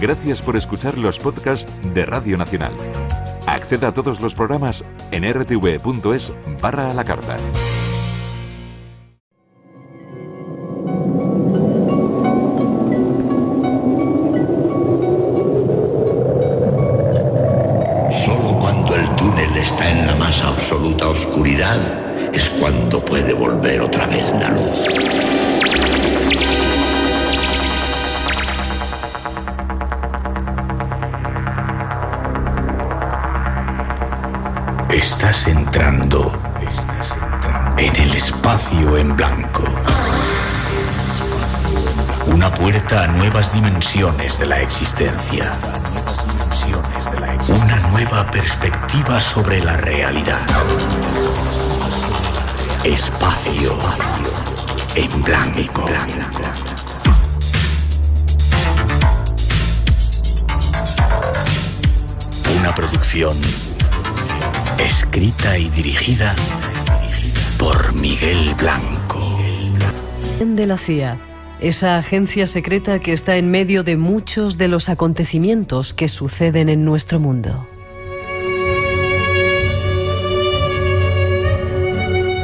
Gracias por escuchar los podcasts de Radio Nacional. Acceda a todos los programas en rtv.es barra a la carta. existencia. Una nueva perspectiva sobre la realidad. Espacio en blanco. blanco. Una producción escrita y dirigida por Miguel Blanco. De la CIA esa agencia secreta que está en medio de muchos de los acontecimientos que suceden en nuestro mundo.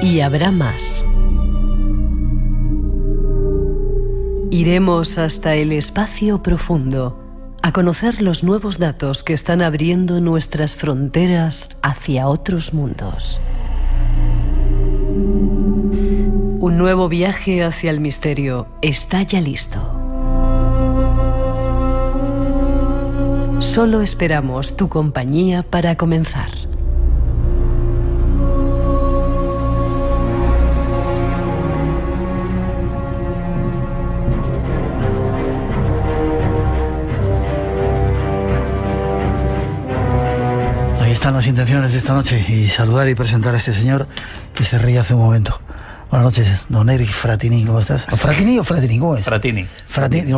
Y habrá más. Iremos hasta el espacio profundo a conocer los nuevos datos que están abriendo nuestras fronteras hacia otros mundos. Un nuevo viaje hacia el misterio está ya listo. Solo esperamos tu compañía para comenzar. Ahí están las intenciones de esta noche y saludar y presentar a este señor que se ríe hace un momento. Buenas noches, don Eric Fratini, ¿cómo estás? ¿Fratini o Fratini? ¿Cómo es? Fratini. Fratini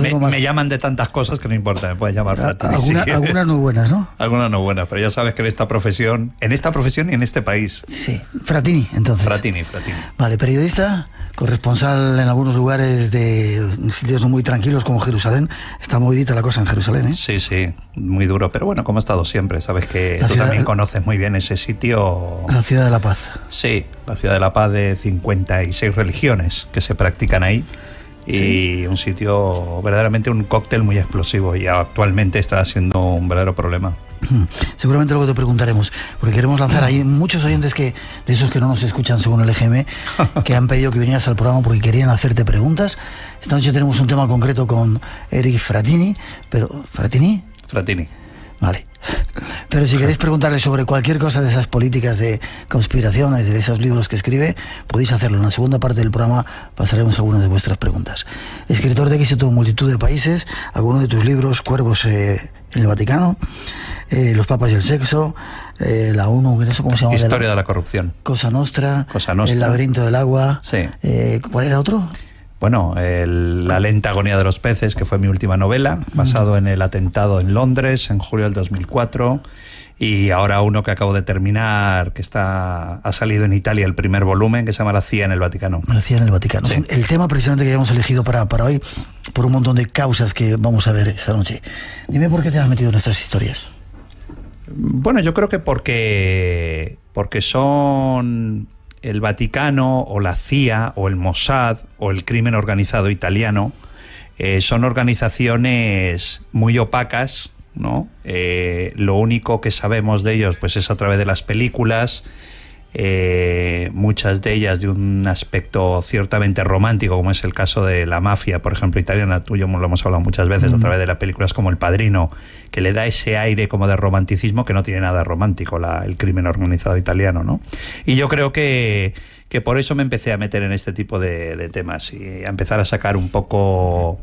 me, llaman de tantas cosas que no importa, me puedes llamar. A, algunas no buenas, ¿no? Algunas no buenas, pero ya sabes que en esta profesión, en esta profesión y en este país. Sí, Fratini, entonces. Fratini, Fratini. Vale, periodista, corresponsal en algunos lugares de sitios muy tranquilos como Jerusalén. Está movidita la cosa en Jerusalén, ¿eh? Sí, sí, muy duro, pero bueno, como ha estado siempre, sabes que tú también conoces muy bien ese sitio. La ciudad de la paz. Sí, la ciudad de la paz de 56 religiones que se practican ahí y un sitio verdaderamente un cóctel muy explosivo y actualmente está siendo un verdadero problema. Seguramente luego te preguntaremos, porque queremos lanzar ahí muchos oyentes que, de esos que no nos escuchan según el EGM, que han pedido que vinieras al programa porque querían hacerte preguntas. Esta noche tenemos un tema concreto con Eric Fratini, pero Fratini. Fratini. Vale. Pero si queréis preguntarle sobre cualquier cosa de esas políticas de conspiraciones, de esos libros que escribe, podéis hacerlo. En la segunda parte del programa pasaremos a algunas de vuestras preguntas. Escritor de éxito en multitud de países, algunos de tus libros, Cuervos eh, en el Vaticano, eh, Los Papas y el Sexo, eh, la ONU, ¿cómo se llama? Historia de la, corrupción. Cosa Nostra, Cosa Nostra. El laberinto del agua. ¿Cuál era otro? bueno, La lenta agonía de los peces, que fue mi última novela, basado mm. en el atentado en Londres en julio del 2004, y ahora uno que acabo de terminar, que está ha salido en Italia el primer volumen, que se llama La CIA en el Vaticano. La CIA en el Vaticano. El tema precisamente que habíamos elegido para, hoy, por un montón de causas que vamos a ver esta noche. Dime por qué te has metido en estas historias. Bueno, yo creo que porque, porque son el Vaticano o la CIA o el Mossad o el crimen organizado italiano eh, son organizaciones muy opacas, ¿no? Eh, lo único que sabemos de ellos pues es a través de las películas, eh, muchas de ellas de un aspecto ciertamente romántico, como es el caso de la mafia, por ejemplo, italiana, tú y yo lo hemos hablado muchas veces a través de las películas como El Padrino, que le da ese aire como de romanticismo que no tiene nada romántico el crimen organizado italiano, Y yo creo que, que por eso me empecé a meter en este tipo de, de temas y a empezar a sacar un poco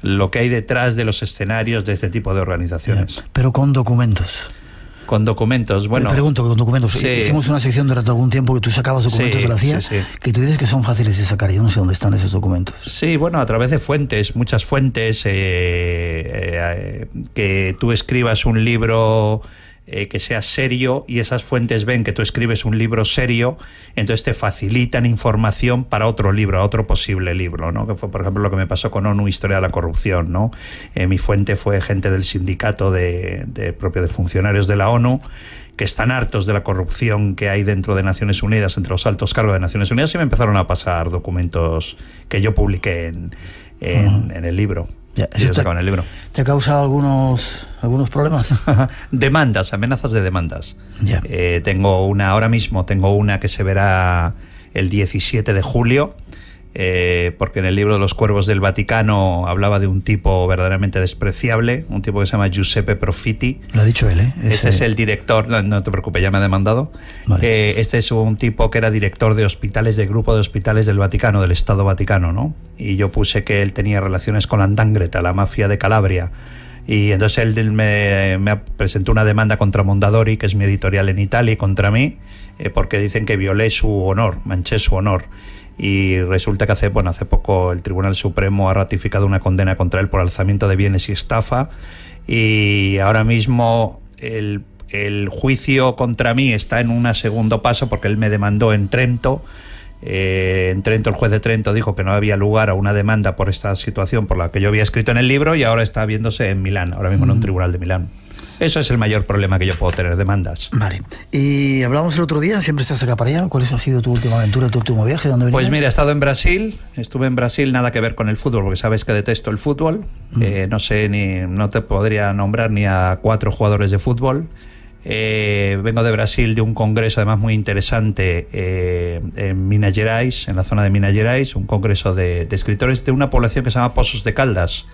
lo que hay detrás de los escenarios de este tipo de organizaciones. Pero con documentos. Con documentos, bueno. Te pregunto, con documentos. Hicimos una sección durante algún tiempo que tú sacabas documentos de la CIA, que tú dices que son fáciles de sacar. Yo no sé dónde están esos documentos. Sí, bueno, a través de fuentes, muchas fuentes, eh, eh, eh, que tú escribas un libro eh, que sea serio y esas fuentes ven que tú escribes un libro serio, entonces te facilitan información para otro libro, a otro posible libro, ¿no? Que fue, por ejemplo, lo que me pasó con ONU Historia de la Corrupción, ¿no? Eh, mi fuente fue gente del sindicato de, propio de funcionarios de la ONU que están hartos de la corrupción que hay dentro de Naciones Unidas, entre los altos cargos de Naciones Unidas, y me empezaron a pasar documentos que yo publiqué en el libro te, el libro. ¿Te ha causado algunos, algunos problemas? demandas, amenazas de demandas. Eh, tengo una, ahora mismo tengo una que se verá el 17 de julio eh, porque en el libro de los cuervos del Vaticano hablaba de un tipo verdaderamente despreciable, un tipo que se llama Giuseppe Profitti. Lo ha dicho él, ¿eh? Este es el director, no, te preocupes, ya me ha demandado. Eh, este es un tipo que era director de hospitales, de grupo de hospitales del Vaticano, del Estado Vaticano, ¿no? Y yo puse que él tenía relaciones con la Andangreta la mafia de Calabria. Y entonces él me, presentó una demanda contra Mondadori, que es mi editorial en Italia, y contra mí, eh, porque dicen que violé su honor, manché su honor y resulta que hace, bueno, hace poco el Tribunal Supremo ha ratificado una condena contra él por alzamiento de bienes y estafa y ahora mismo el, juicio contra mí está en un segundo paso porque él me demandó en Trento. Eh, en Trento, el juez de Trento dijo que no había lugar a una demanda por esta situación por la que yo había escrito en el libro y ahora está viéndose en Milán, ahora mismo en un mm. tribunal de Milán. Eso es el mayor problema que yo puedo tener, demandas. Vale. Y hablamos el otro día, siempre estás acá para allá. ¿Cuál ha sido tu última aventura, tu último viaje? ¿Dónde pues mira, he estado en Brasil, estuve en Brasil, nada que ver con el fútbol, porque sabes que detesto el fútbol. Mm. Eh, no sé, ni no te podría nombrar ni a cuatro jugadores de fútbol. Eh, vengo de Brasil de un congreso además muy interesante eh, en Minas Gerais, en la zona de Minas Gerais, un congreso de, de, escritores de una población que se llama Pozos de Caldas,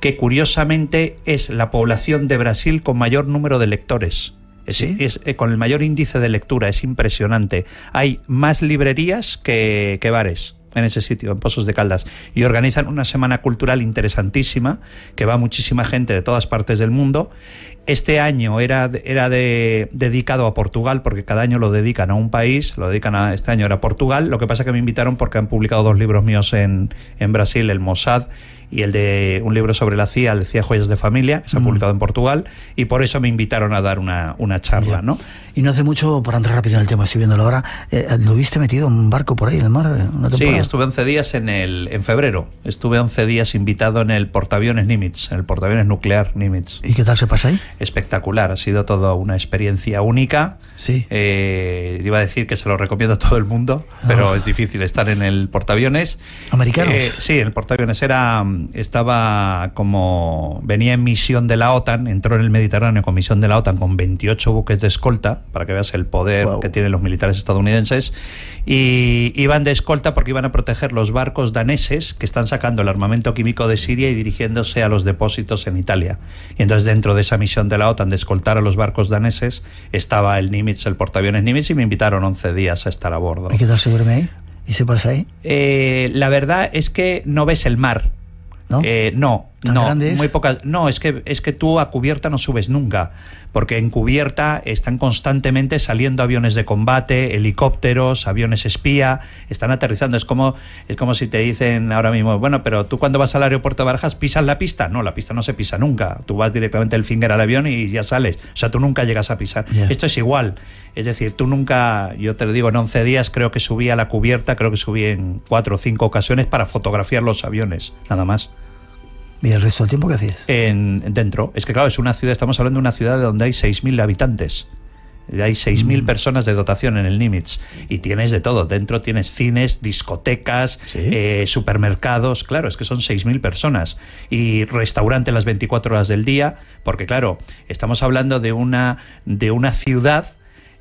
que curiosamente es la población de Brasil con mayor número de lectores. Eh, con el mayor índice de lectura, es impresionante. Hay más librerías que, bares en ese sitio, en Pozos de Caldas. Y organizan una semana cultural interesantísima, que va muchísima gente de todas partes del mundo. Este año era, era dedicado a Portugal, porque cada año lo dedican a un país, lo dedican a este año era Portugal. Lo que pasa que me invitaron porque han publicado dos libros míos en, en Brasil, el Mossad y el de un libro sobre la CIA, el CIA Joyas de Familia, que se ha mm. publicado en Portugal, y por eso me invitaron a dar una, una charla. ¿no? Y no hace mucho, por entrar rápido en el tema, estoy viéndolo ahora, eh, ¿lo viste metido en un barco por ahí en el mar? sí, estuve 11 días en, el, en febrero, estuve 11 días invitado en el portaaviones Nimitz, en el portaaviones nuclear Nimitz. ¿Y qué tal se pasa ahí? Espectacular, ha sido toda una experiencia única. Sí. Eh, iba a decir que se lo recomiendo a todo el mundo, pero ah. es difícil estar en el portaaviones. ¿Americanos? Eh, sí, el portaaviones era mm, estaba como venía en misión de la OTAN, entró en el Mediterráneo con misión de la OTAN con 28 buques de escolta, para que veas el poder que tienen los militares estadounidenses, y iban de escolta porque iban a proteger los barcos daneses que están sacando el armamento químico de Siria y dirigiéndose a los depósitos en Italia. Y entonces dentro de esa misión de la OTAN de escoltar a los barcos daneses estaba el Nimitz, el portaaviones Nimitz, y me invitaron 11 días a estar a bordo. ¿Y qué tal ahí? ¿Y se pasa ahí? Eh, la verdad es que no ves el mar. ¿no? Eh, no, no, Muy pocas. No, es que, es que tú a cubierta no subes nunca, porque en cubierta están constantemente saliendo aviones de combate, helicópteros, aviones espía, están aterrizando. Es como, es como si te dicen ahora mismo, bueno, pero tú cuando vas al aeropuerto de Barajas, ¿pisas la pista? No, la pista no se pisa nunca. Tú vas directamente el finger al avión y ya sales. O sea, tú nunca llegas a pisar. Esto es igual. Es decir, tú nunca, yo te lo digo, en 11 días creo que subí a la cubierta, creo que subí en 4 o 5 ocasiones para fotografiar los aviones, nada más. ¿Y el resto del tiempo qué hacías? En, dentro. Es que claro, es una ciudad, estamos hablando de una ciudad donde hay 6.000 habitantes. Hay 6.000 mm. personas de dotación en el Nimitz y tienes de todo. Dentro tienes cines, discotecas, eh, supermercados. Claro, es que son 6.000 personas. Y restaurante las 24 horas del día, porque claro, estamos hablando de una, de una ciudad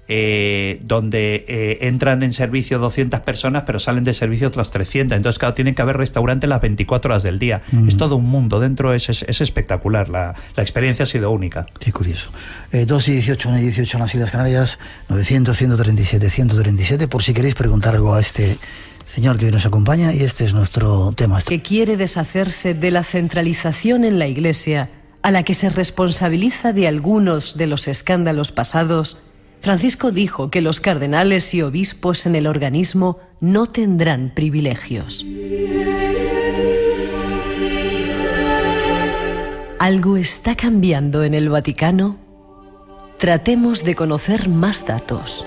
eh, donde eh, entran en servicio 200 personas, pero salen de servicio otras 300. Entonces, claro, tienen que haber restaurantes las 24 horas del día. Mm. Es todo un mundo dentro, es, es, espectacular. La, la, experiencia ha sido única. Qué curioso. 2 eh, y 18, 1 y 18 en las Islas Canarias, 900, 137, 137, por si queréis preguntar algo a este señor que hoy nos acompaña, y este es nuestro tema. Que quiere deshacerse de la centralización en la Iglesia, a la que se responsabiliza de algunos de los escándalos pasados Francisco dijo que los cardenales y obispos en el organismo no tendrán privilegios. ¿Algo está cambiando en el Vaticano? Tratemos de conocer más datos.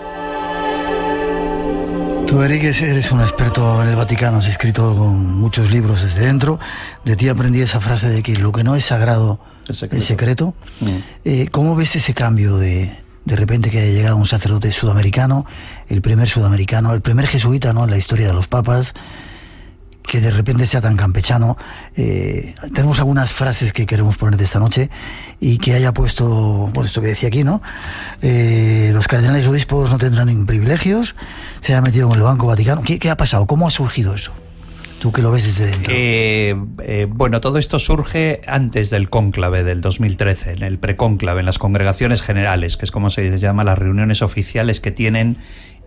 Tú, Eric, eres un experto en el Vaticano, has escrito muchos libros desde dentro. De ti aprendí esa frase de que lo que no es sagrado es secreto. Mm. Eh, ¿Cómo ves ese cambio de, de repente que haya llegado un sacerdote sudamericano, el primer sudamericano, el primer jesuita ¿no? en la historia de los papas, que de repente sea tan campechano. Eh, tenemos algunas frases que queremos poner esta noche y que haya puesto, bueno, esto que decía aquí, ¿no? Eh, los cardenales obispos no tendrán privilegios, se ha metido en el Banco Vaticano. ¿Qué, ha pasado? ¿Cómo ha surgido eso? Tú que lo ves desde dentro. Eh, eh, bueno, todo esto surge antes del cónclave del 2013, en el precónclave, en las congregaciones generales, que es como se llama las reuniones oficiales que tienen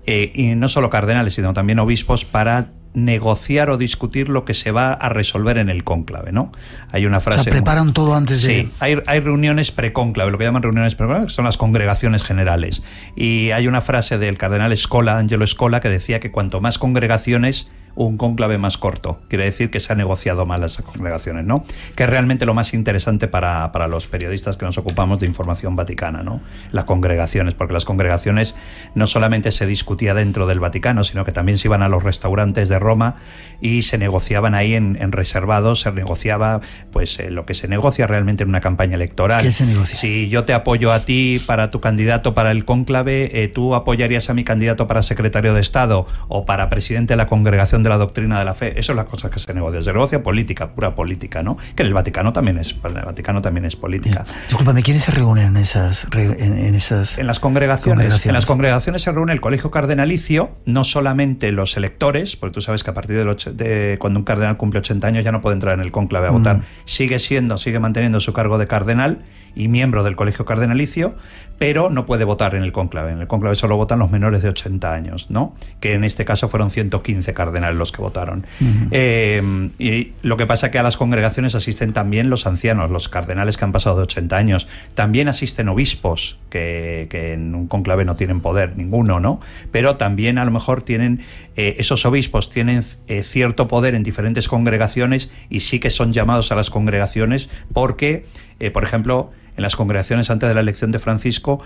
eh, y no solo cardenales, sino también obispos para negociar o discutir lo que se va a resolver en el cónclave, ¿no? Hay una frase... preparan todo antes de... Sí, hay, hay reuniones precónclave, lo que llaman reuniones precónclave, son las congregaciones generales. Y hay una frase del cardenal Escola, Angelo Escola, que decía que cuanto más congregaciones, un cónclave más corto. Quiere decir que se ha negociado mal las congregaciones, ¿no? Que es realmente lo más interesante para, los periodistas que nos ocupamos de información vaticana, ¿no? Las congregaciones, porque las congregaciones no solamente se discutía dentro del Vaticano, sino que también se iban a los restaurantes de Roma y se negociaban ahí en, reservado reservados, se negociaba pues eh, lo que se negocia realmente en una campaña electoral. Si yo te apoyo a ti para tu candidato para el cónclave, eh, tú apoyarías a mi candidato para secretario de Estado o para presidente de la congregación de la doctrina de la fe. Eso es las cosas que se negocia Se negocia política, pura política, ¿no? Que en el Vaticano también es, el Vaticano también es política. Disculpa, Discúlpame, ¿quiénes se reúnen en esas, en, esas en las congregaciones, En las congregaciones se reúne el colegio cardenalicio, no solamente los electores, porque tú sabes que a partir de, cuando un cardenal cumple 80 años ya no puede entrar en el conclave a mm. votar. Sigue siendo, sigue manteniendo su cargo de cardenal y miembro del colegio cardenalicio, pero no puede votar en el conclave. En el conclave solo votan los menores de 80 años, ¿no? Que en este caso fueron 115 cardenales los que votaron. Eh, y lo que pasa es que a las congregaciones asisten también los ancianos, los cardenales que han pasado de 80 años. También asisten obispos, que, en un conclave no tienen poder ninguno, ¿no? Pero también a lo mejor tienen, eh, esos obispos tienen eh, cierto poder en diferentes congregaciones y sí que son llamados a las congregaciones porque, por ejemplo, en las congregaciones antes de la elección de Francisco,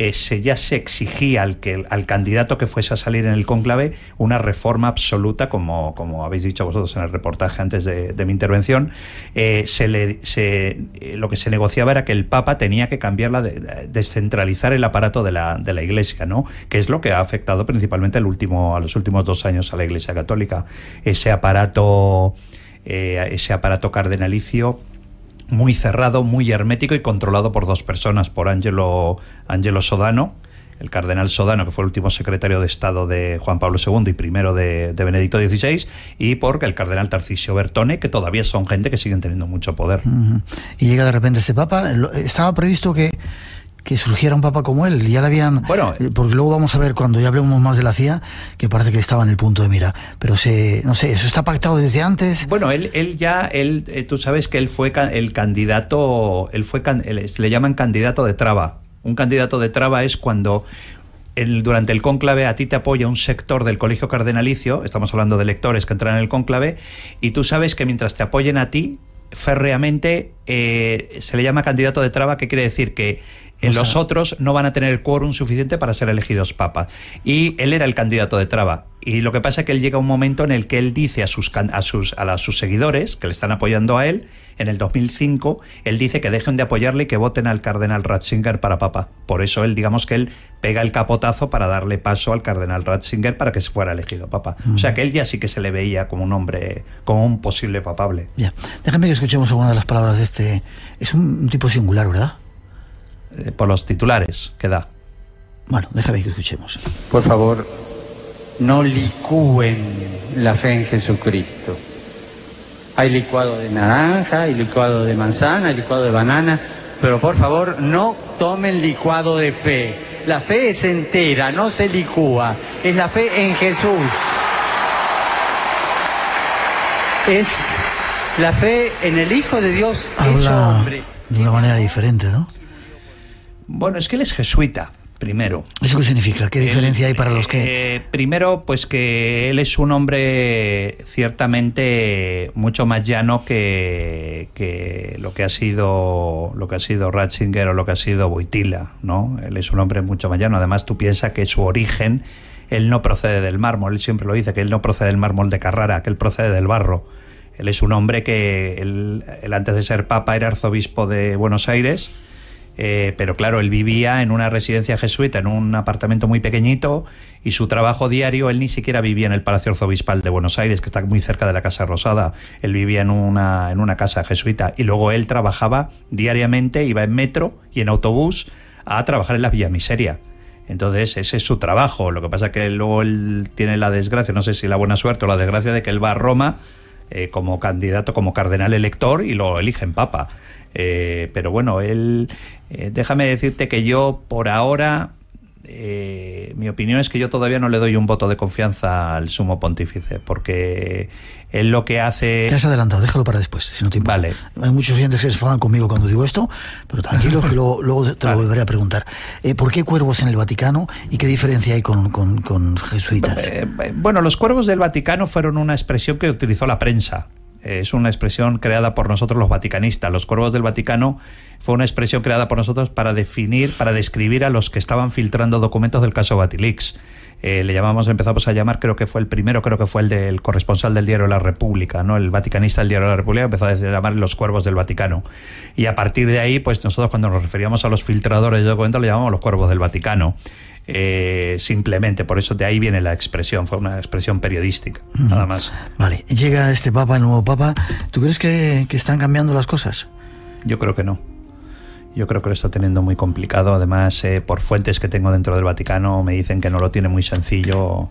eh, ya se exigía al, que, al candidato que fuese a salir en el cónclave una reforma absoluta, como, como habéis dicho vosotros en el reportaje antes de, mi intervención. Eh, se le, eh, lo que se negociaba era que el Papa tenía que cambiarla, descentralizar el aparato de la, Iglesia, ¿no? que es lo que ha afectado principalmente el último, a los últimos dos años a la Iglesia Católica. Ese aparato, ese aparato cardenalicio muy cerrado, muy hermético y controlado por dos personas, por Angelo, Angelo Sodano, el cardenal Sodano, que fue el último secretario de Estado de Juan Pablo II y primero de, Benedicto XVI, y por el cardenal Tarcisio Bertone, que todavía son gente que siguen teniendo mucho poder. Y llega de repente ese papa. Estaba previsto que que surgiera un papa como él. Ya le habían. Bueno. Eh, porque luego vamos a ver cuando ya hablemos más de la CIA, que parece que estaba en el punto de mira. Pero se, no sé, eso está pactado desde antes. Bueno, él, él ya, él, eh, tú sabes que él fue el candidato, él fue, eh, le llaman candidato de traba. Un candidato de traba es cuando durante el cónclave a ti te apoya un sector del colegio cardenalicio, estamos hablando de electores que entran en el cónclave, y tú sabes que mientras te apoyen a ti, férreamente se le llama candidato de traba, que quiere decir que en los otros no van a tener el quórum suficiente para ser elegidos papa Y él era el candidato de Traba. Y lo que pasa es que él llega a un momento en el que él dice a sus, a sus, a, sus seguidores, que le están apoyando a él, en el 2005, él dice que dejen de apoyarle y que voten al cardenal Ratzinger para papa. Por eso él, digamos que él pega el capotazo para darle paso al cardenal Ratzinger para que se fuera elegido papa. O sea que él ya sí que se le veía como un hombre, como un posible papable. Ya, déjame que escuchemos algunas de las palabras de este... Es un tipo singular, ¿verdad? Eh, por los titulares que da. Bueno, déjame que escuchemos. Por favor, no licúen la fe en Jesucristo. Hay licuado de naranja, hay licuado de manzana, hay licuado de banana, pero por favor no tomen licuado de fe. La fe es entera, no se licúa. Es la fe en Jesús. Es la fe en el Hijo de Dios Habla hecho hombre. De una manera diferente, ¿no? Bueno, es que él es jesuita, primero. ¿Eso qué significa? ¿Qué diferencia hay para los que...? Eh, primero, pues que él es un hombre ciertamente mucho más llano que, lo que ha sido lo que ha sido Ratzinger o lo que ha sido Boitila, ¿no? Él es un hombre mucho más llano. Además, tú piensas que su origen, él no procede del mármol. Él siempre lo dice, que él no procede del mármol de Carrara, que él procede del barro. Él es un hombre que él antes de ser papa era arzobispo de Buenos Aires eh, pero claro, él vivía en una residencia jesuita, en un apartamento muy pequeñito, y su trabajo diario, él ni siquiera vivía en el Palacio Arzobispal de Buenos Aires, que está muy cerca de la Casa Rosada, él vivía en una, en una casa jesuita, y luego él trabajaba diariamente, iba en metro y en autobús a trabajar en la Villa Miseria. Entonces, ese es su trabajo. Lo que pasa es que luego él tiene la desgracia, no sé si la buena suerte o la desgracia de que él va a Roma eh, como candidato, como cardenal elector y lo eligen papa. Eh, pero bueno, él, eh, déjame decirte que yo por ahora eh, mi opinión es que yo todavía no le doy un voto de confianza al sumo pontífice, porque él lo que hace... Te has adelantado, déjalo para después, si no te importa. Vale. Hay muchos oyentes que se enfadan conmigo cuando digo esto, pero tranquilo que luego, te lo volveré a preguntar. ¿Por qué cuervos en el Vaticano y qué diferencia hay con, con, jesuitas? bueno, los cuervos del Vaticano fueron una expresión que utilizó la prensa es una expresión creada por nosotros los vaticanistas. Los cuervos del Vaticano fue una expresión creada por nosotros para definir, para describir a los que estaban filtrando documentos del caso Batilix. Eh, le llamamos, empezamos a llamar, creo que fue el primero, creo que fue el del corresponsal del diario La República, ¿no? El vaticanista del diario La República empezó a llamar los cuervos del Vaticano. Y a partir de ahí, pues nosotros cuando nos referíamos a los filtradores de documentos, le llamamos los cuervos del Vaticano. Eh, simplemente, por eso de ahí viene la expresión, fue una expresión periodística, mm. nada más. Vale, llega este papa, el nuevo papa, ¿tú crees que, que están cambiando las cosas? Yo creo que no. Yo creo que lo está teniendo muy complicado. Además, eh, por fuentes que tengo dentro del Vaticano, me dicen que no lo tiene muy sencillo.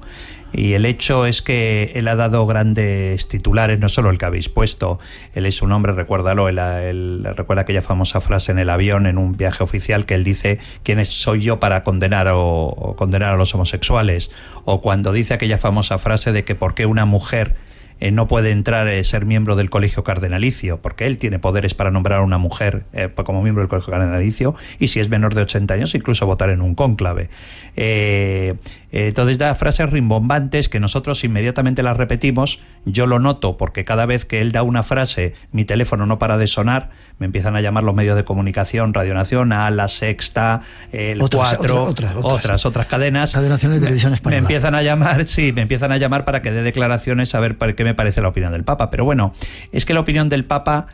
Y el hecho es que él ha dado grandes titulares, no solo el que habéis puesto. Él es un hombre, recuérdalo, él, recuerda aquella famosa frase en el avión, en un viaje oficial, que él dice: ¿Quién soy yo para condenar o condenar a los homosexuales? O cuando dice aquella famosa frase de que por qué una mujer eh, no puede entrar a eh, ser miembro del colegio cardenalicio, porque él tiene poderes para nombrar a una mujer eh, como miembro del colegio cardenalicio, y si es menor de 80 años, incluso votar en un cónclave. entonces da frases rimbombantes que nosotros inmediatamente las repetimos, yo lo noto porque cada vez que él da una frase, mi teléfono no para de sonar, me empiezan a llamar los medios de comunicación, Radio Nacional, La Sexta, El otras, otras, otras, cadenas. Radio Nacional y Televisión Española. Me empiezan a llamar, sí, me empiezan a llamar para que dé declaraciones a ver qué me parece la opinión del Papa. Pero bueno, es que la opinión del Papa...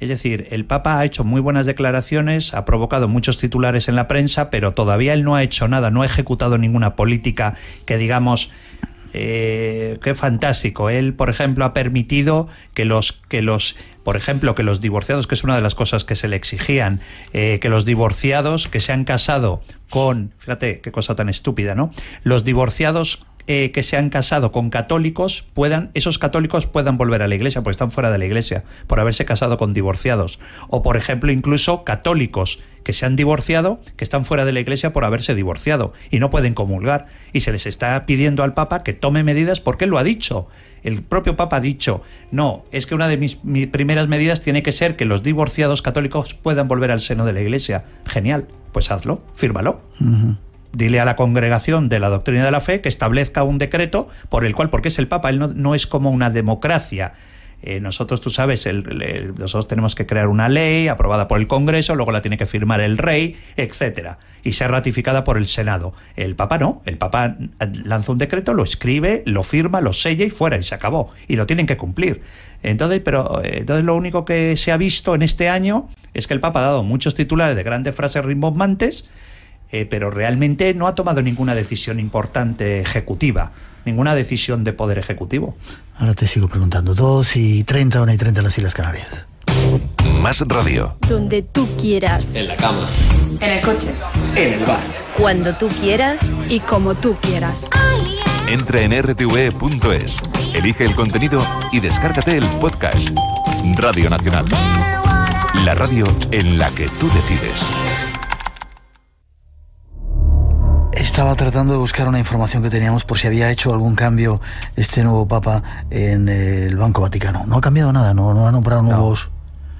Es decir, el Papa ha hecho muy buenas declaraciones, ha provocado muchos titulares en la prensa, pero todavía él no ha hecho nada, no ha ejecutado ninguna política que digamos eh, qué fantástico. Él, por ejemplo, ha permitido que los, que los por ejemplo, que los divorciados, que es una de las cosas que se le exigían, eh, que los divorciados que se han casado con, fíjate qué cosa tan estúpida, ¿no? Los divorciados eh, que se han casado con católicos puedan, esos católicos puedan volver a la iglesia, porque están fuera de la iglesia, por haberse casado con divorciados. O, por ejemplo, incluso católicos que se han divorciado, que están fuera de la iglesia por haberse divorciado y no pueden comulgar. Y se les está pidiendo al Papa que tome medidas porque lo ha dicho. El propio Papa ha dicho, no, es que una de mis, primeras medidas tiene que ser que los divorciados católicos puedan volver al seno de la Iglesia. Genial, pues hazlo, fírmalo. dile a la congregación de la doctrina de la fe que establezca un decreto por el cual, porque es el Papa, él no es como una democracia eh, nosotros, tú sabes, nosotros tenemos que crear una ley aprobada por el Congreso, luego la tiene que firmar el rey, etcétera, y ser ratificada por el Senado. El Papa no, el Papa lanza un decreto, lo escribe, lo firma, lo sella y fuera, y se acabó, y lo tienen que cumplir. Entonces, pero eh, entonces lo único que se ha visto en este año es que el Papa ha dado muchos titulares de grandes frases rimbombantes, eh, pero realmente no ha tomado ninguna decisión importante ejecutiva ninguna decisión de poder ejecutivo. Ahora te sigo preguntando, ¿dos y 30, una y treinta en las Islas Canarias. Más radio. Donde tú quieras. En la cama. En el coche. En el bar. Cuando tú quieras y como tú quieras. Entra en rtv.es elige el contenido y descárgate el podcast. Radio Nacional. La radio en la que tú decides. Estaba tratando de buscar una información que teníamos por si había hecho algún cambio este nuevo Papa en el Banco Vaticano. No ha cambiado nada, no, no ha nombrado nuevos.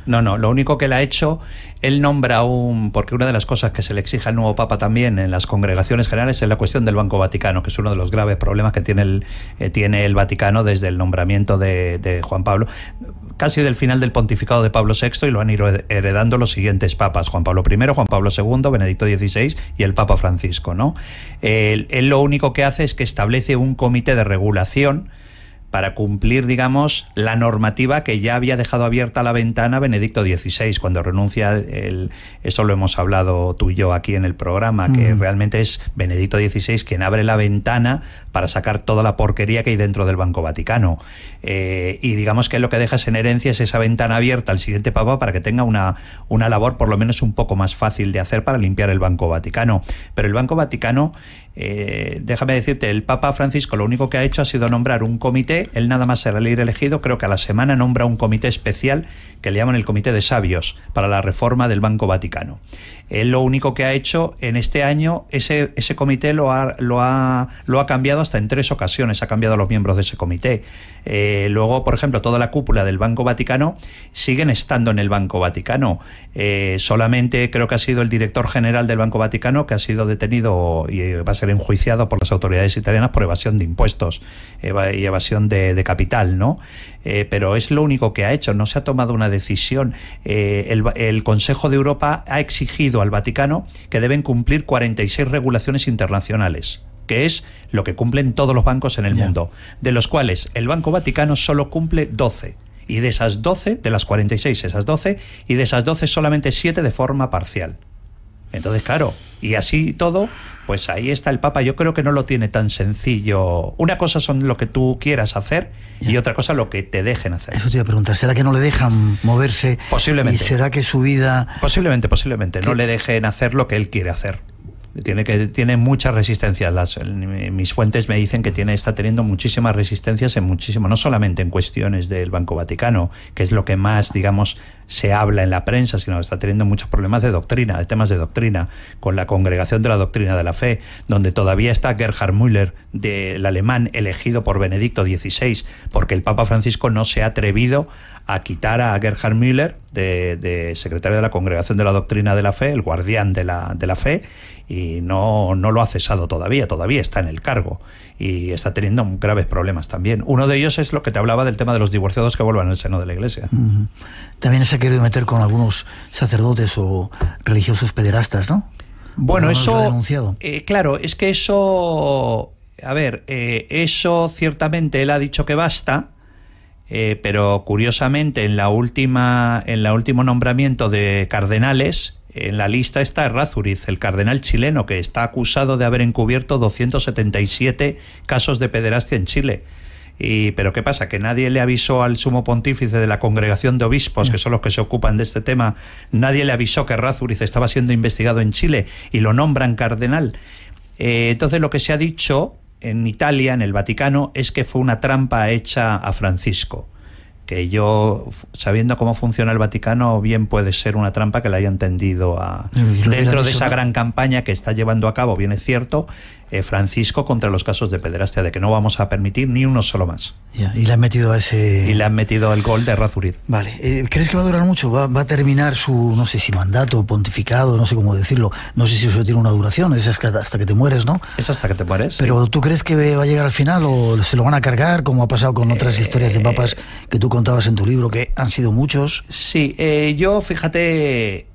No, no, lo único que le ha hecho, él nombra un, porque una de las cosas que se le exige al nuevo Papa también en las congregaciones generales es la cuestión del Banco Vaticano, que es uno de los graves problemas que tiene el, eh, tiene el Vaticano desde el nombramiento de, Juan Pablo casi del final del pontificado de Pablo VI y lo han ido heredando los siguientes papas, Juan Pablo I, Juan Pablo II, Benedicto XVI y el Papa Francisco. ¿no? él, lo único que hace es que establece un comité de regulación para cumplir, digamos, la normativa que ya había dejado abierta la ventana Benedicto XVI, cuando renuncia, el, eso lo hemos hablado tú y yo aquí en el programa, que realmente es Benedicto XVI quien abre la ventana para sacar toda la porquería que hay dentro del Banco Vaticano. Eh, y digamos que lo que dejas en herencia es esa ventana abierta al siguiente papa para que tenga una, una labor por lo menos un poco más fácil de hacer para limpiar el Banco Vaticano. Pero el Banco Vaticano eh, déjame decirte, el Papa Francisco lo único que ha hecho ha sido nombrar un comité, él nada más ir elegido, creo que a la semana nombra un comité especial que le llaman el Comité de Sabios para la Reforma del Banco Vaticano. Él lo único que ha hecho en este año, ese, ese comité lo ha, lo, lo ha cambiado hasta en tres ocasiones, ha cambiado los miembros de ese comité. Eh, luego, por ejemplo, toda la cúpula del Banco Vaticano siguen estando en el Banco Vaticano. Eh, solamente creo que ha sido el director general del Banco Vaticano que ha sido detenido y eh, va a ser enjuiciado por las autoridades italianas por evasión de impuestos y evasión de, capital, ¿no? pero es lo único que ha hecho, no se ha tomado una decisión. el Consejo de Europa ha exigido al Vaticano que deben cumplir 46 regulaciones internacionales que es lo que cumplen todos los bancos en el mundo, de los cuales el Banco Vaticano solo cumple 12. Y de esas 12, de las 46, esas 12, y de esas 12 solamente 7 de forma parcial. Entonces, claro, y así todo, pues ahí está el Papa. Yo creo que no lo tiene tan sencillo. Una cosa son lo que tú quieras hacer y otra cosa lo que te dejen hacer. Eso te iba a preguntar. ¿Será que no le dejan moverse? Posiblemente. ¿Y será que su vida. Posiblemente, posiblemente. No le dejen hacer lo que él quiere hacer. Tiene, que, tiene muchas resistencias. mis fuentes me dicen que tiene, está teniendo muchísimas resistencias en muchísimo, no solamente en cuestiones del Banco Vaticano, que es lo que más, digamos, se habla en la prensa, sino que está teniendo muchos problemas de doctrina, de temas de doctrina, con la congregación de la doctrina de la fe, donde todavía está Gerhard Müller, del alemán, elegido por Benedicto XVI, porque el Papa Francisco no se ha atrevido a quitar a Gerhard Müller de, de secretario de la congregación de la doctrina de la fe, el guardián de la, de la fe, y no, no lo ha cesado todavía, todavía está en el cargo y está teniendo graves problemas también. Uno de ellos es lo que te hablaba del tema de los divorciados que vuelvan al seno de la iglesia. También se ha querido meter con algunos sacerdotes o religiosos pederastas, ¿no? Bueno, eso... Eh, claro, es que eso... A ver, eh, eso ciertamente él ha dicho que basta, eh, pero curiosamente en la última en el último nombramiento de cardenales en la lista está Razuriz, el cardenal chileno, que está acusado de haber encubierto 277 casos de pederastia en Chile. Y, pero ¿qué pasa? Que nadie le avisó al sumo pontífice de la congregación de obispos, que son los que se ocupan de este tema, nadie le avisó que Razuriz estaba siendo investigado en Chile y lo nombran cardenal. Eh, entonces lo que se ha dicho en Italia, en el Vaticano, es que fue una trampa hecha a Francisco que yo, sabiendo cómo funciona el Vaticano, bien puede ser una trampa que la haya entendido a... Dentro de esa gran campaña que está llevando a cabo, bien es cierto, eh, Francisco contra los casos de pederastia, de que no vamos a permitir ni uno solo más. y le han metido a ese... Y le han metido el gol de Razurid. Vale, eh, ¿crees que va a durar mucho? ¿Va, a terminar su, no sé si mandato, pontificado, no sé cómo decirlo? No sé si eso tiene una duración, es hasta que te mueres, ¿no? Es hasta que te mueres. Pero ¿tú crees que va a llegar al final o se lo van a cargar, como ha pasado con otras eh, historias de papas que tú contabas en tu libro, que han sido muchos? Sí, yo fíjate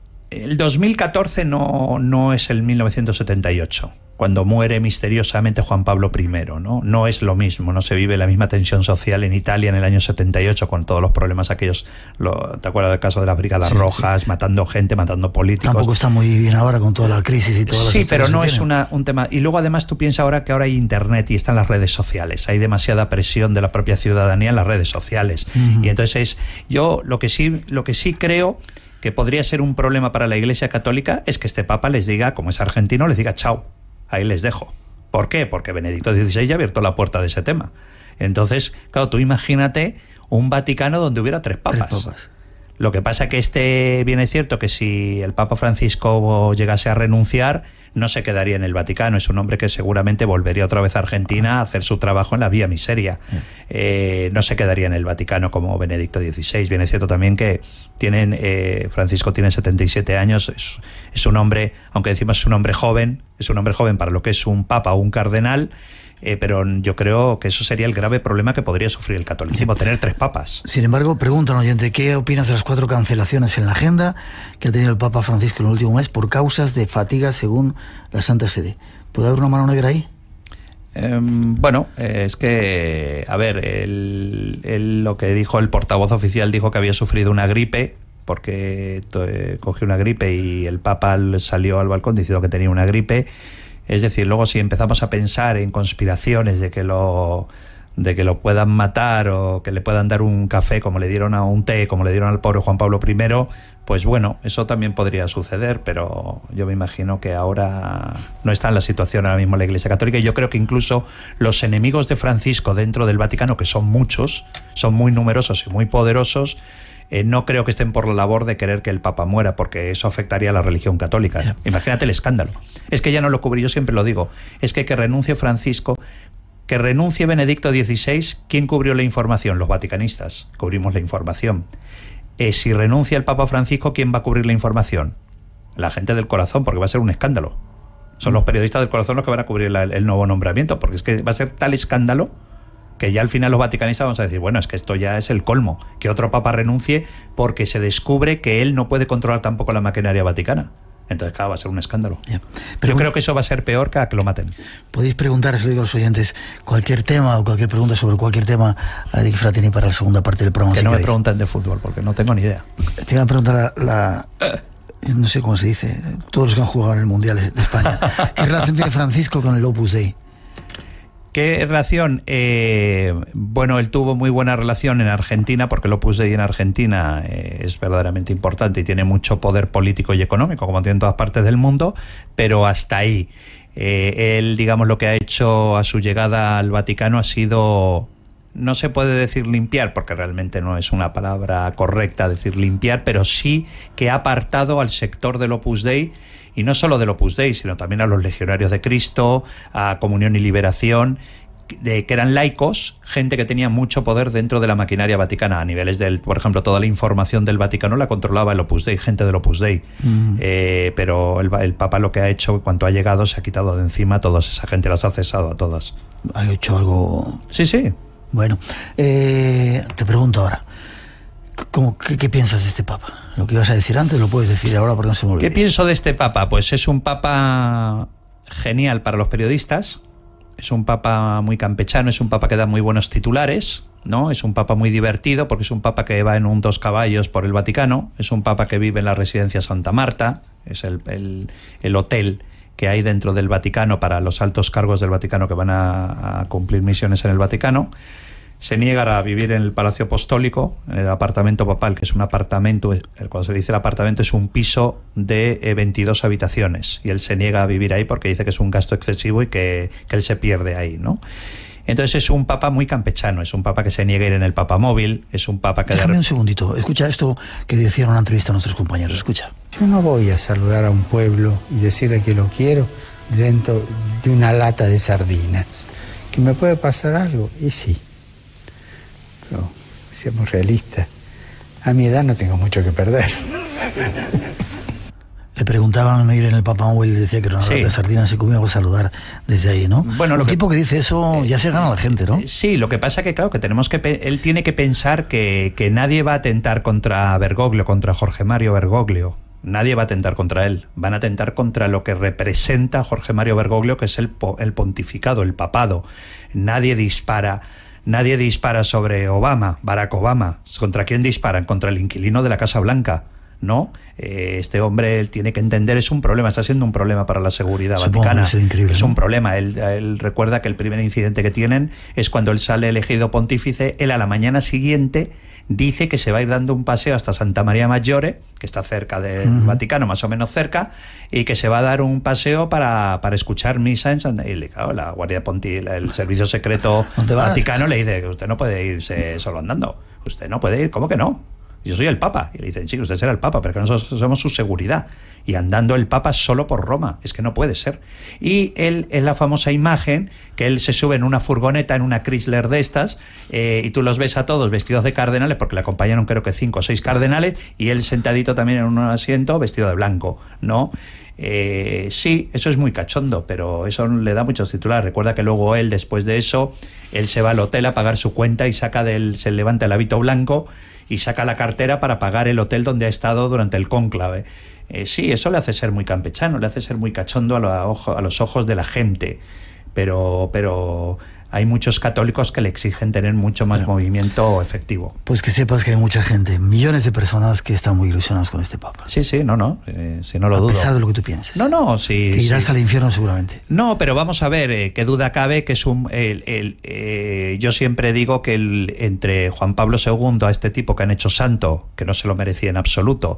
el 2014 no, no es el 1978 cuando muere misteriosamente Juan Pablo I. ¿no? no es lo mismo, no se vive la misma tensión social en Italia en el año 78 con todos los problemas aquellos, ¿te acuerdas del caso de las Brigadas Rojas, matando gente, matando políticos? Tampoco está muy bien ahora con toda la crisis y todas las Sí, pero no es una, un tema... Y luego además tú piensas ahora que ahora hay Internet y están las redes sociales, hay demasiada presión de la propia ciudadanía en las redes sociales. Y entonces yo lo que sí, lo que sí creo que podría ser un problema para la Iglesia Católica es que este Papa les diga, como es argentino, les diga chao, ahí les dejo. ¿Por qué? Porque Benedicto XVI ya ha abierto la puerta de ese tema. Entonces, claro, tú imagínate un Vaticano donde hubiera tres papas. Lo que pasa que este, bien cierto que si el Papa Francisco llegase a renunciar, no se quedaría en el Vaticano. Es un hombre que seguramente volvería otra vez a Argentina a hacer su trabajo en la vía miseria. Mm. Eh, no se quedaría en el Vaticano como Benedicto XVI. Bien es cierto también que tienen, eh, Francisco tiene 77 años, es, es un hombre, aunque decimos es un hombre joven, es un hombre joven para lo que es un papa o un cardenal. Eh, pero yo creo que eso sería el grave problema que podría sufrir el catolicismo, tener tres papas. Sin embargo, preguntan oyente, ¿qué opinas de las cuatro cancelaciones en la agenda que ha tenido el Papa Francisco en el último mes por causas de fatiga según la Santa Sede? ¿Puede haber una mano negra ahí? Em, bueno, eh, es que, a ver, lo que dijo el portavoz oficial dijo que había sufrido una gripe porque eh, cogió una gripe y el Papa salió al balcón diciendo que tenía una gripe. Es decir, luego si empezamos a pensar en conspiraciones de que lo de que lo puedan matar o que le puedan dar un café como le dieron a un té, como le dieron al pobre Juan Pablo I, pues bueno, eso también podría suceder, pero yo me imagino que ahora no está en la situación ahora mismo la Iglesia Católica y yo creo que incluso los enemigos de Francisco dentro del Vaticano, que son muchos, son muy numerosos y muy poderosos, eh, no creo que estén por la labor de querer que el Papa muera, porque eso afectaría a la religión católica. Imagínate el escándalo. Es que ya no lo cubrí, yo siempre lo digo. Es que que renuncie Francisco, que renuncie Benedicto XVI, ¿quién cubrió la información? Los vaticanistas, cubrimos la información. Eh, si renuncia el Papa Francisco, ¿quién va a cubrir la información? La gente del corazón, porque va a ser un escándalo. Son los periodistas del corazón los que van a cubrir el nuevo nombramiento, porque es que va a ser tal escándalo que ya al final los vaticanistas vamos a decir, bueno, es que esto ya es el colmo, que otro papa renuncie porque se descubre que él no puede controlar tampoco la maquinaria vaticana. Entonces, claro, va a ser un escándalo. Pero yo creo que eso va a ser peor que a que lo maten. Podéis preguntar, se lo digo a los oyentes, cualquier tema o cualquier pregunta sobre cualquier tema a eh, Eric Fratini para la segunda parte del programa. Que no me pregunten de fútbol, porque no tengo ni idea. Te iban a preguntar la, no sé cómo se dice, todos los que han jugado en el Mundial de España. ¿Qué relación tiene Francisco con el Opus Dei? ¿Qué relación? Eh, bueno, él tuvo muy buena relación en Argentina porque el Opus Dei en Argentina eh, es verdaderamente importante y tiene mucho poder político y económico, como tiene en todas partes del mundo, pero hasta ahí. Eh, él, digamos, lo que ha hecho a su llegada al Vaticano ha sido no se puede decir limpiar, porque realmente no es una palabra correcta decir limpiar, pero sí que ha apartado al sector del Opus Dei y no solo del Opus Dei, sino también a los legionarios de Cristo, a Comunión y Liberación, de, que eran laicos, gente que tenía mucho poder dentro de la maquinaria vaticana, a niveles del, por ejemplo, toda la información del Vaticano la controlaba el Opus Dei, gente del Opus Dei. Mm. Eh, pero el, el, Papa lo que ha hecho, cuanto ha llegado, se ha quitado de encima a toda esa gente, las ha cesado a todas. ¿Ha hecho algo...? Sí, sí. Bueno, eh, te pregunto ahora, qué, piensas de este Papa? Lo que ibas a decir antes lo puedes decir ahora porque no se me olvida. ¿Qué pienso de este Papa? Pues es un Papa genial para los periodistas, es un Papa muy campechano, es un Papa que da muy buenos titulares, ¿no? Es un Papa muy divertido porque es un Papa que va en un dos caballos por el Vaticano, es un Papa que vive en la residencia Santa Marta, es el, hotel que hay dentro del Vaticano para los altos cargos del Vaticano que van a cumplir misiones en el Vaticano se niega a vivir en el Palacio Apostólico, en el apartamento papal, que es un apartamento, el cual se dice el apartamento es un piso de 22 eh, habitaciones, y él se niega a vivir ahí porque dice que es un gasto excesivo y que, que él se pierde ahí, ¿no? Entonces es un papa muy campechano, es un papa que se niega a ir en el papa móvil, es un papa que... Déjame un segundito, escucha esto que decía en una entrevista a nuestros compañeros, escucha. Yo no voy a saludar a un pueblo y decirle que lo quiero dentro de una lata de sardinas, que me puede pasar algo, y sí pero seamos realistas. A mi edad no tengo mucho que perder. Le preguntaban a Miguel en el Papa Noel, decía que era una de sardinas y iba a saludar desde ahí, ¿no? Bueno, lo, tipo que dice eso eh, ya se gana la gente, ¿no? Eh, sí, lo que pasa que claro que tenemos que él tiene que pensar que, nadie va a atentar contra Bergoglio, contra Jorge Mario Bergoglio. Nadie va a atentar contra él, van a atentar contra lo que representa Jorge Mario Bergoglio, que es el, el pontificado, el papado. Nadie dispara Nadie dispara sobre Obama, Barack Obama. ¿Contra quién disparan? Contra el inquilino de la Casa Blanca. No, eh, este hombre él tiene que entender, es un problema, está siendo un problema para la seguridad vaticana. Es un problema. él, recuerda que el primer incidente que tienen es cuando él sale elegido pontífice, él a la mañana siguiente dice que se va a ir dando un paseo hasta Santa María Maggiore, que está cerca del Vaticano, más o menos cerca, y que se va a dar un paseo para, escuchar misa en Santa y la Guardia Ponti, el servicio secreto vaticano le dice que usted no puede irse solo andando, usted no puede ir, ¿cómo que no? yo soy el Papa. Y le dicen, sí, usted será el Papa, pero nosotros somos su seguridad. Y andando el Papa solo por Roma, es que no puede ser. Y él es la famosa imagen que él se sube en una furgoneta, en una Chrysler de estas, eh, y tú los ves a todos vestidos de cardenales, porque le acompañaron creo que cinco o seis cardenales, y él sentadito también en un asiento vestido de blanco, ¿no? Eh, sí, eso es muy cachondo, pero eso le da muchos titulares. Recuerda que luego él, después de eso, él se va al hotel a pagar su cuenta y saca del, se levanta el hábito blanco y saca la cartera para pagar el hotel donde ha estado durante el cónclave. Eh, sí, eso le hace ser muy campechano, le hace ser muy cachondo a, a los ojos de la gente. Pero, pero hay muchos católicos que le exigen tener mucho más movimiento efectivo. Pues que sepas que hay mucha gente, millones de personas que están muy ilusionadas con este Papa. Sí, sí, no, no, eh, si no lo dudo. de lo que tú pienses. No, no, sí. Que irás al infierno seguramente. No, pero vamos a ver, eh, qué duda cabe que es un... El, eh, yo siempre digo que el, entre Juan Pablo II a este tipo que han hecho santo, que no se lo merecía en absoluto,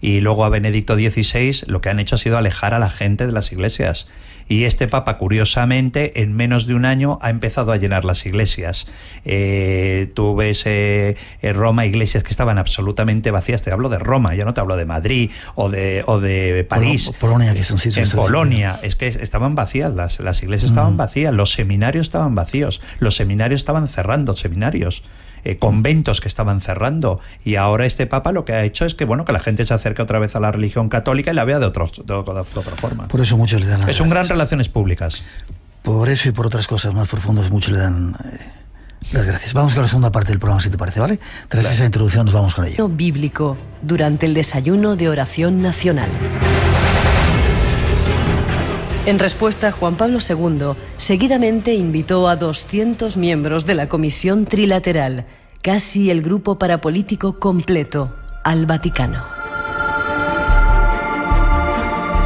y luego a Benedicto XVI, lo que han hecho ha sido alejar a la gente de las iglesias. Y este Papa, curiosamente, en menos de un año ha empezado a llenar las iglesias. Eh, tú ves eh, en Roma iglesias que estaban absolutamente vacías. Te hablo de Roma, ya no te hablo de Madrid o de, o de París. Polonia, que un sitio. En Polonia, es que estaban vacías, las, las iglesias estaban mm. vacías, los seminarios estaban vacíos, los seminarios estaban cerrando, seminarios. Eh, conventos que estaban cerrando. Y ahora este Papa lo que ha hecho es que, bueno, que la gente se acerque otra vez a la religión católica y la vea de, otra forma. Por eso muchos le dan las Es un gran relaciones públicas. Por eso y por otras cosas más profundas, muchos le dan... Eh, las gracias. Vamos con la segunda parte del programa, si te parece, ¿vale? Tras esa introducción nos vamos con ello. Bíblico durante el desayuno de oración nacional. En respuesta, Juan Pablo II seguidamente invitó a 200 miembros de la Comisión Trilateral, casi el grupo parapolítico completo, al Vaticano.